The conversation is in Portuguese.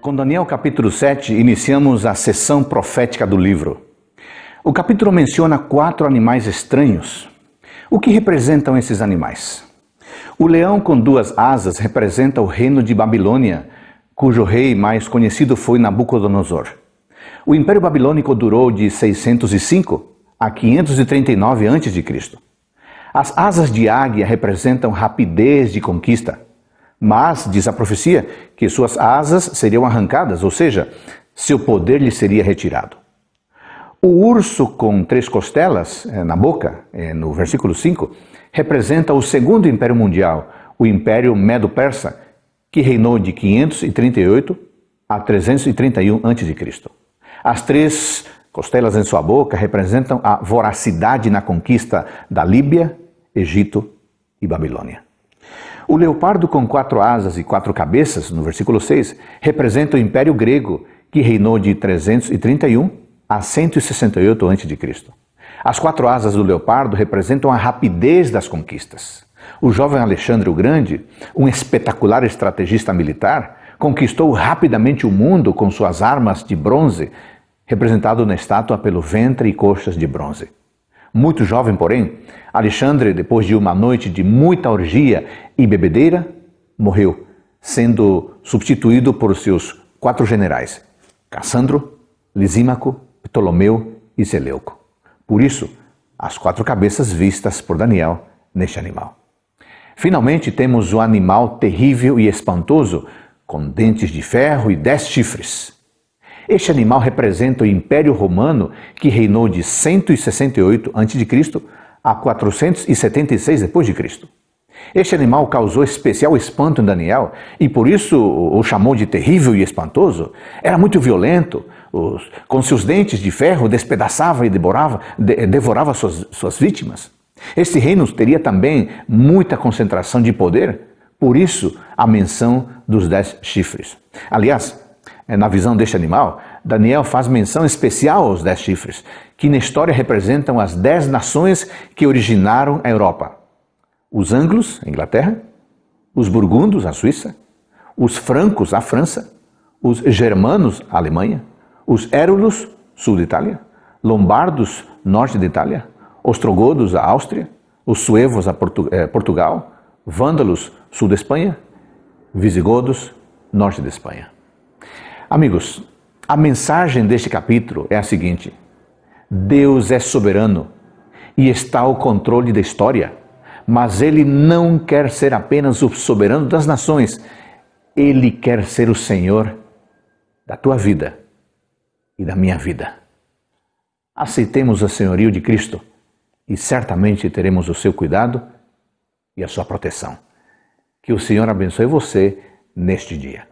Com Daniel capítulo 7, iniciamos a sessão profética do livro. O capítulo menciona quatro animais estranhos. O que representam esses animais? O leão com duas asas representa o reino de Babilônia, cujo rei mais conhecido foi Nabucodonosor. O Império Babilônico durou de 605 a 539 a.C. As asas de águia representam rapidez de conquista. Mas, diz a profecia, que suas asas seriam arrancadas, ou seja, seu poder lhe seria retirado. O urso com três costelas eh, na boca, eh, no versículo 5, representa o segundo império mundial, o Império Medo-Persa, que reinou de 538 a 331 a.C. As três costelas em sua boca representam a voracidade na conquista da Líbia, Egito e Babilônia. O leopardo com quatro asas e quatro cabeças, no versículo 6, representa o Império Grego, que reinou de 331 a 168 a.C. As quatro asas do leopardo representam a rapidez das conquistas. O jovem Alexandre o Grande, um espetacular estrategista militar, conquistou rapidamente o mundo com suas armas de bronze, representado na estátua pelo ventre e coxas de bronze. Muito jovem, porém, Alexandre, depois de uma noite de muita orgia e bebedeira, morreu, sendo substituído por seus quatro generais, Cassandro, Lisímaco, Ptolomeu e Seleuco. Por isso, as quatro cabeças vistas por Daniel neste animal. Finalmente, temos o animal terrível e espantoso, com dentes de ferro e dez chifres. Este animal representa o Império Romano que reinou de 168 a.C. a 476 d.C. Este animal causou especial espanto em Daniel e por isso o chamou de terrível e espantoso. Era muito violento, com seus dentes de ferro despedaçava e devorava, devorava suas, suas vítimas. Este reino teria também muita concentração de poder, por isso a menção dos dez chifres. Aliás, é, na visão deste animal, Daniel faz menção especial aos dez chifres, que na história representam as dez nações que originaram a Europa: os anglos, a Inglaterra, os burgundos, a Suíça, os francos, a França, os germanos, a Alemanha, os érulos, sul da Itália, lombardos, norte da Itália, ostrogodos, a Áustria, os suevos, a Portu eh, Portugal, vândalos, sul da Espanha, visigodos, norte da Espanha. Amigos, a mensagem deste capítulo é a seguinte: Deus é soberano e está ao controle da história, mas ele não quer ser apenas o soberano das nações, ele quer ser o Senhor da tua vida e da minha vida. Aceitemos o senhorio de Cristo e certamente teremos o seu cuidado e a sua proteção. Que o Senhor abençoe você neste dia.